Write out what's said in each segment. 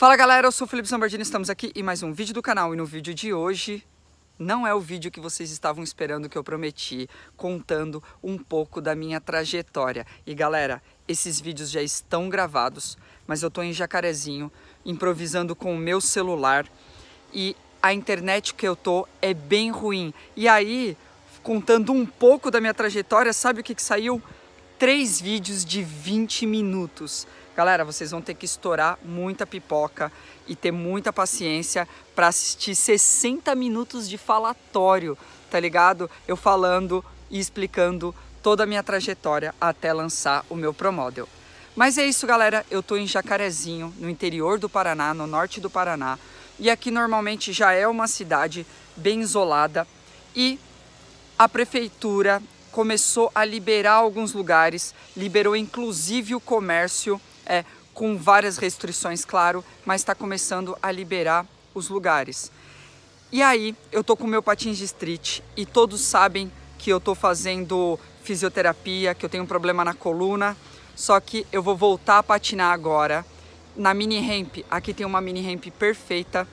Fala galera, eu sou o Felipe Zambardini, estamos aqui em mais um vídeo do canal e no vídeo de hoje não é o vídeo que vocês estavam esperando que eu prometi, contando um pouco da minha trajetória. E galera, esses vídeos já estão gravados, mas eu tô em Jacarezinho, improvisando com o meu celular e a internet que eu tô é bem ruim. E aí, contando um pouco da minha trajetória, sabe o que, que saiu? Três vídeos de 20 minutos. Galera, vocês vão ter que estourar muita pipoca e ter muita paciência para assistir 60 minutos de falatório, tá ligado? Eu falando e explicando toda a minha trajetória até lançar o meu Promodel. Mas é isso, galera. Eu tô em Jacarezinho, no interior do Paraná, no norte do Paraná. E aqui normalmente já é uma cidade bem isolada e a prefeitura começou a liberar alguns lugares, liberou inclusive o comércio é, com várias restrições, claro, mas está começando a liberar os lugares. E aí, eu tô com o meu patins de street e todos sabem que eu tô fazendo fisioterapia, que eu tenho um problema na coluna, só que eu vou voltar a patinar agora na mini ramp. Aqui tem uma mini ramp perfeita.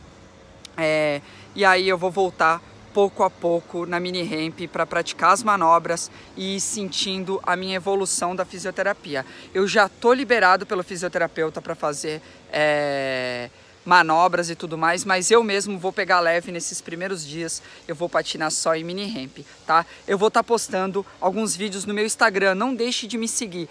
É, e aí eu vou voltar pouco a pouco na mini ramp para praticar as manobras e ir sentindo a minha evolução da fisioterapia. Eu já tô liberado pelo fisioterapeuta para fazer é, manobras e tudo mais, mas eu mesmo vou pegar leve nesses primeiros dias. Eu vou patinar só em mini ramp, tá? Eu vou estar tá postando alguns vídeos no meu Instagram. Não deixe de me seguir,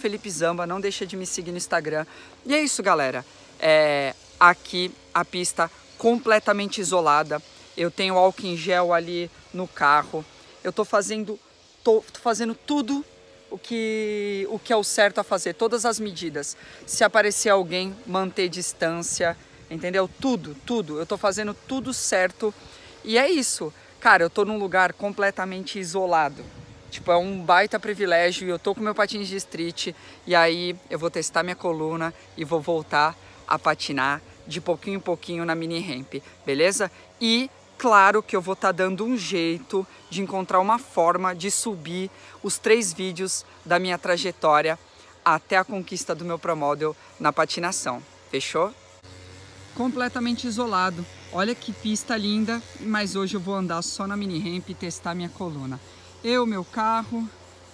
@felipezamba. Não deixe de me seguir no Instagram. E é isso, galera. É, aqui a pista completamente isolada eu tenho álcool em gel ali no carro. Eu tô fazendo, tô, tô fazendo tudo o que, o que é o certo a fazer, todas as medidas. Se aparecer alguém, manter distância, entendeu? Tudo, tudo. Eu tô fazendo tudo certo e é isso. Cara, eu tô num lugar completamente isolado. Tipo, é um baita privilégio e eu tô com meu patins de street e aí eu vou testar minha coluna e vou voltar a patinar de pouquinho em pouquinho na mini ramp, beleza? E Claro que eu vou estar tá dando um jeito de encontrar uma forma de subir os três vídeos da minha trajetória até a conquista do meu promodel na patinação. Fechou? Completamente isolado. Olha que pista linda, mas hoje eu vou andar só na mini ramp e testar minha coluna. Eu, meu carro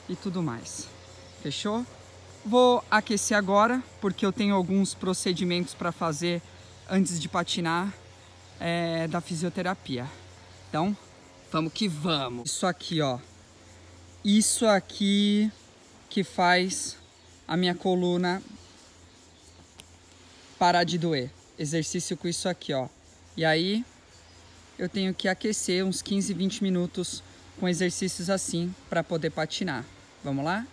e tudo mais. Fechou? Vou aquecer agora, porque eu tenho alguns procedimentos para fazer antes de patinar é, da fisioterapia. Então, vamos que vamos. Isso aqui, ó. Isso aqui que faz a minha coluna parar de doer. Exercício com isso aqui, ó. E aí, eu tenho que aquecer uns 15, 20 minutos com exercícios assim para poder patinar. Vamos lá?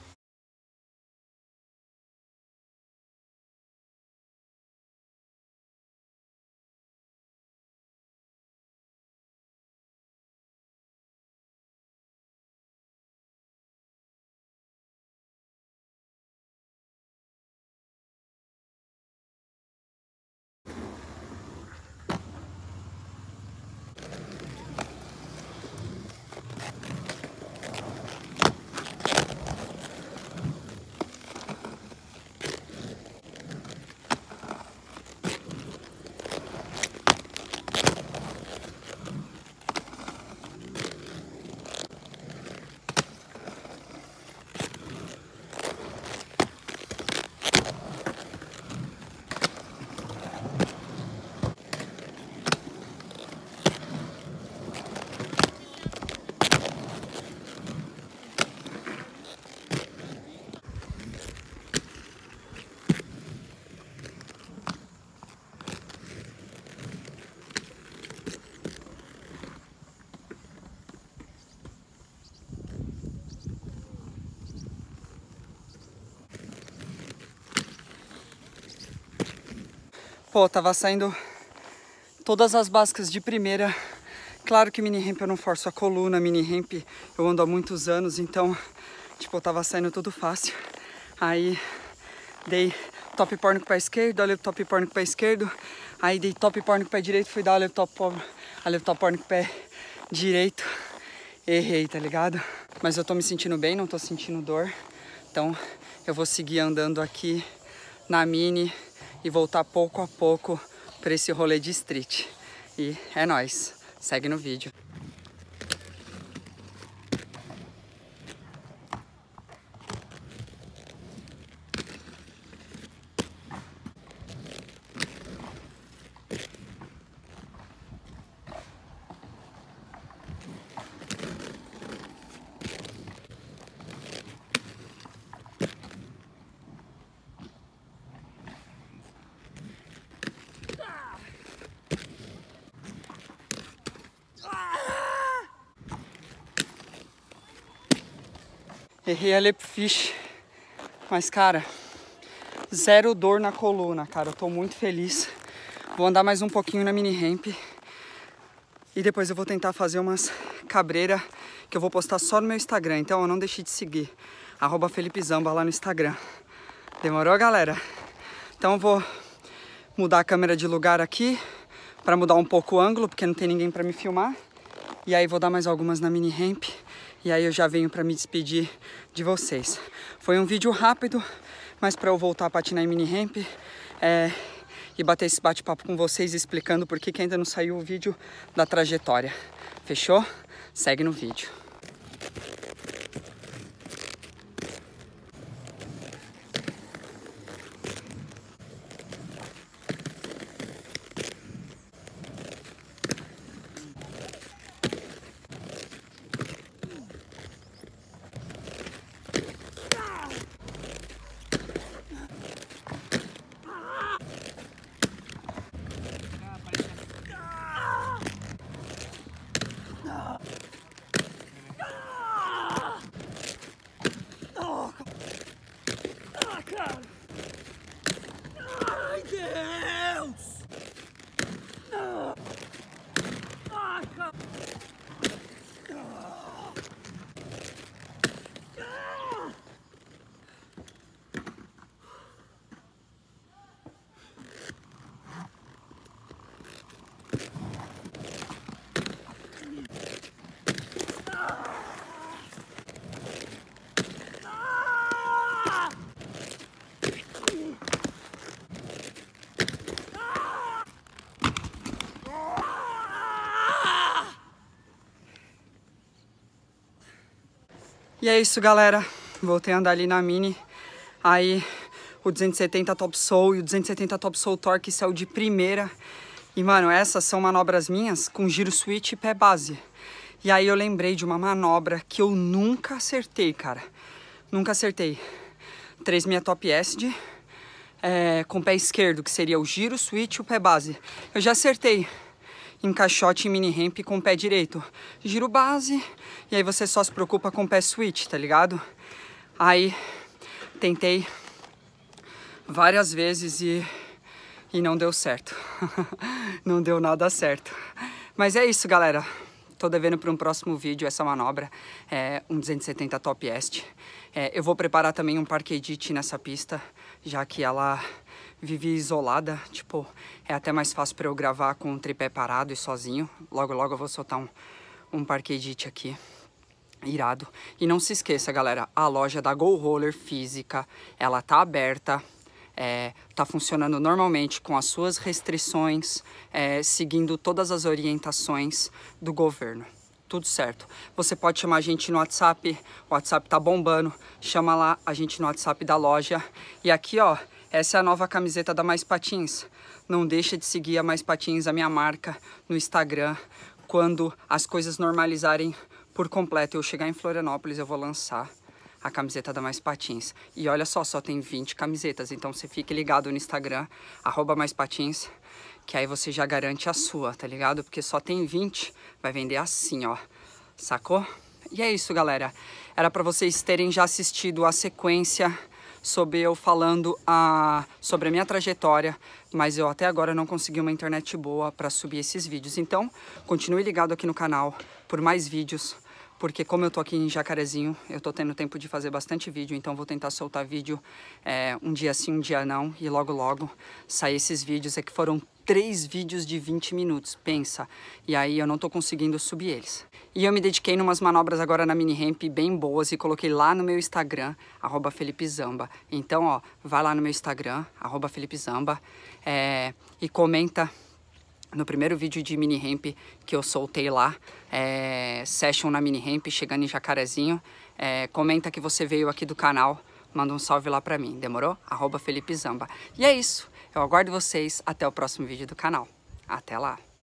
Pô, tava saindo todas as básicas de primeira. Claro que mini ramp eu não forço a coluna, mini ramp eu ando há muitos anos, então, tipo, tava saindo tudo fácil. Aí dei top porno com o pé esquerdo, olhei top porno com o pé esquerdo, aí dei top porno com o pé direito, fui dar olhei top, top porno com o pé direito. Errei, tá ligado? Mas eu tô me sentindo bem, não tô sentindo dor. Então eu vou seguir andando aqui na mini e voltar pouco a pouco para esse rolê de street. E é nós. Segue no vídeo. Errei a Lepfish. Mas, cara, zero dor na coluna, cara. Eu tô muito feliz. Vou andar mais um pouquinho na mini ramp. E depois eu vou tentar fazer umas cabreira que eu vou postar só no meu Instagram. Então, eu não deixe de seguir. Arroba Felipe Zamba lá no Instagram. Demorou, galera? Então, eu vou mudar a câmera de lugar aqui para mudar um pouco o ângulo, porque não tem ninguém para me filmar. E aí vou dar mais algumas na mini ramp e aí eu já venho para me despedir de vocês. Foi um vídeo rápido, mas para eu voltar a patinar em mini ramp é, e bater esse bate-papo com vocês explicando por que, que ainda não saiu o vídeo da trajetória. Fechou? Segue no vídeo. E é isso, galera. Voltei a andar ali na Mini. Aí o 270 Top Soul e o 270 Top Soul Torque saiu é de primeira. E, mano, essas são manobras minhas com giro switch e pé base. E aí eu lembrei de uma manobra que eu nunca acertei, cara. Nunca acertei. 36 Top Acid é, eh, com o pé esquerdo, que seria o giro, switch e o pé base. Eu já acertei encaixote e mini ramp com o pé direito. Giro base e aí você só se preocupa com o pé switch, tá ligado? Aí tentei várias vezes e, e não deu certo. não deu nada certo. Mas é isso, galera. Tô devendo para um próximo vídeo essa manobra, é um 270 Top Est. É, eu vou preparar também um parque edit nessa pista, já que ela vivi isolada, tipo, é até mais fácil para eu gravar com o tripé parado e sozinho. Logo, logo eu vou soltar um, um parquedite aqui. Irado. E não se esqueça, galera, a loja da Go Roller Física, ela tá aberta, é, tá funcionando normalmente com as suas restrições, é, seguindo todas as orientações do governo tudo certo. Você pode chamar a gente no WhatsApp, o WhatsApp tá bombando, chama lá a gente no WhatsApp da loja. E aqui, ó, essa é a nova camiseta da Mais Patins. Não deixa de seguir a Mais Patins, a minha marca, no Instagram. Quando as coisas normalizarem por completo, eu chegar em Florianópolis, eu vou lançar a camiseta da Mais Patins. E olha só, só tem 20 camisetas, então você fique ligado no Instagram, arroba Mais Patins, que aí você já garante a sua, tá ligado? Porque só tem 20, vai vender assim, ó. Sacou? E é isso, galera. Era para vocês terem já assistido a sequência sobre eu falando a, sobre a minha trajetória, mas eu até agora não consegui uma internet boa para subir esses vídeos. Então, continue ligado aqui no canal por mais vídeos, porque como eu tô aqui em Jacarezinho, eu tô tendo tempo de fazer bastante vídeo, então vou tentar soltar vídeo é, um dia sim, um dia não, e logo logo sair esses vídeos é que foram três vídeos de 20 minutos, pensa. E aí eu não tô conseguindo subir eles. E eu me dediquei numas manobras agora na mini ramp bem boas e coloquei lá no meu Instagram, arroba Felipe Zamba. Então, ó, vai lá no meu Instagram, arroba Felipe Zamba, é, e comenta no primeiro vídeo de mini ramp que eu soltei lá, é, session na mini ramp, chegando em Jacarezinho, é, comenta que você veio aqui do canal, manda um salve lá pra mim, demorou? Arroba Felipe Zamba. E é isso. Eu aguardo vocês até o próximo vídeo do canal. Até lá!